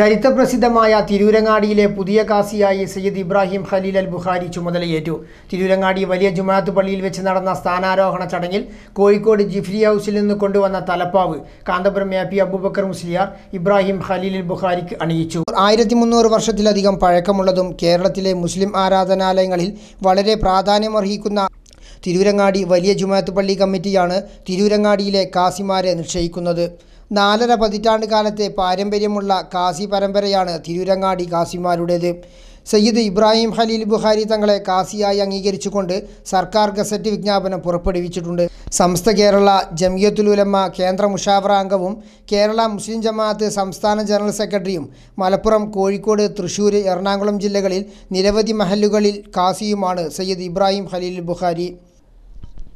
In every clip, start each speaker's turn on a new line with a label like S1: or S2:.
S1: ചരിത്രപ്രസിദ്ധമായ തിരൂരങ്ങാടിയിലെ പുതിയ കാസിയായി സയ്യിദ് ഇബ്രാഹിം ഖലീൽ അൽ ബുഖാരി ചുമതലയേറ്റു തിരൂരങ്ങാടി വലിയ ജുമാഅത്ത് പള്ളിയിൽ വെച്ച് നടന്ന സ്ഥാനാരോഹണ ചടങ്ങിൽ കോഴിക്കോട് ജിഫ്രി ഹൗസിൽ നിന്ന് കൊണ്ടുവന്ന തലപ്പാവ് കാന്തപുരം എ പി അബൂബക്കർ മുസ്ലിയാർ ഇബ്രാഹിം ഖലീൽ അൽ ബുഖാരിക്ക് അണിയിച്ചു ആയിരത്തി മുന്നൂറ് വർഷത്തിലധികം പഴക്കമുള്ളതും കേരളത്തിലെ മുസ്ലിം ആരാധനാലയങ്ങളിൽ വളരെ പ്രാധാന്യമർഹിക്കുന്ന തിരൂരങ്ങാടി വലിയ ജുമാഅത്ത് പള്ളി കമ്മിറ്റിയാണ് തിരൂരങ്ങാടിയിലെ കാസിമാരെ നിശ്ചയിക്കുന്നത് നാലര പതിറ്റാണ്ട് കാലത്തെ പാരമ്പര്യമുള്ള കാസി പരമ്പരയാണ് തിരൂരങ്ങാടി കാസിമാരുടേത് സയ്യിദ് ഇബ്രാഹിം ഖലീൽ ബുഹാരി തങ്ങളെ കാസിയായി അംഗീകരിച്ചുകൊണ്ട് സർക്കാർ ഗസറ്റ് വിജ്ഞാപനം പുറപ്പെടുവിച്ചിട്ടുണ്ട് സമസ്ത കേരള ജമിയത്തുലുലമ്മ കേന്ദ്ര മുഷാവറ അംഗവും കേരള മുസ്ലിം ജമാഅത്ത് സംസ്ഥാന ജനറൽ സെക്രട്ടറിയും മലപ്പുറം കോഴിക്കോട് തൃശൂർ എറണാകുളം ജില്ലകളിൽ നിരവധി മഹല്ലുകളിൽ കാസിയുമാണ് സയ്യിദ് ഇബ്രാഹിം ഖലീൽ ബുഹാരി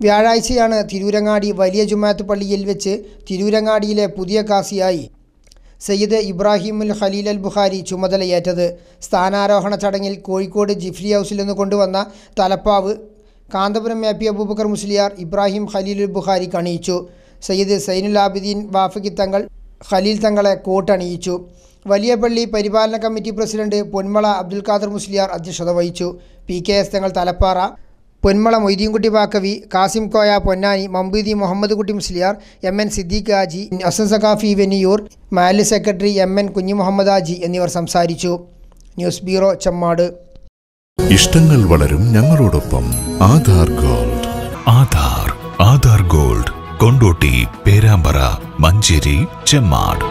S1: വ്യാഴാഴ്ചയാണ് തിരൂരങ്ങാടി വലിയ ജുമാത്ത് പള്ളിയിൽ വെച്ച് തിരൂരങ്ങാടിയിലെ പുതിയ കാസിയായി സയ്യിദ് ഇബ്രാഹിമുൽ ഖലീൽ അൽ ബുഖാരി ചുമതലയേറ്റത് സ്ഥാനാരോഹണ ചടങ്ങിൽ കോഴിക്കോട് ജിഫ്രി ഹൗസിൽ നിന്ന് കൊണ്ടുവന്ന തലപ്പാവ് കാന്തപുരം എ പി അബൂബക്കർ മുസ്ലിയാർ ഇബ്രാഹിം ഖലീലുൽ ബുഖാരി കണിയിച്ചു സയ്യിദ് സൈനുൽ ആബിദീൻ വാഫഖി തങ്ങൾ ഖലീൽ തങ്ങളെ കോട്ടണിയിച്ചു വലിയ പള്ളി പരിപാലന കമ്മിറ്റി പ്രസിഡന്റ് പൊന്മള അബ്ദുൽ ഖാദർ മുസ്ലിയാർ അധ്യക്ഷത വഹിച്ചു പി കെ എസ് തങ്ങൾ തലപ്പാറ പൊന്മള മൊയ്തീൻകുട്ടി പാക്കവി കാസിം കോയ പൊന്നാനി മമ്പീതി മുഹമ്മദ് കുട്ടി മുസ്ലിയാർ എം എൻ സിദ്ദീഖ് ഹാജി അസൻ സഖാഫി വെന്നിയൂർ മാലി secretary M N Muhammad Haji എന്നിവർ സംസാരിച്ചു ന്യൂസ് ബ്യൂറോ ചമ്മാട്
S2: ഇഷ്ടങ്ങൾ വളരും ഞങ്ങളോടൊപ്പം ആധാർ ഗോൾഡ് ആധാർ ആധാർ ഗോൾഡ് കൊണ്ടോട്ടി പേരാമ്പറ മഞ്ചേരി ചെമ്മാട്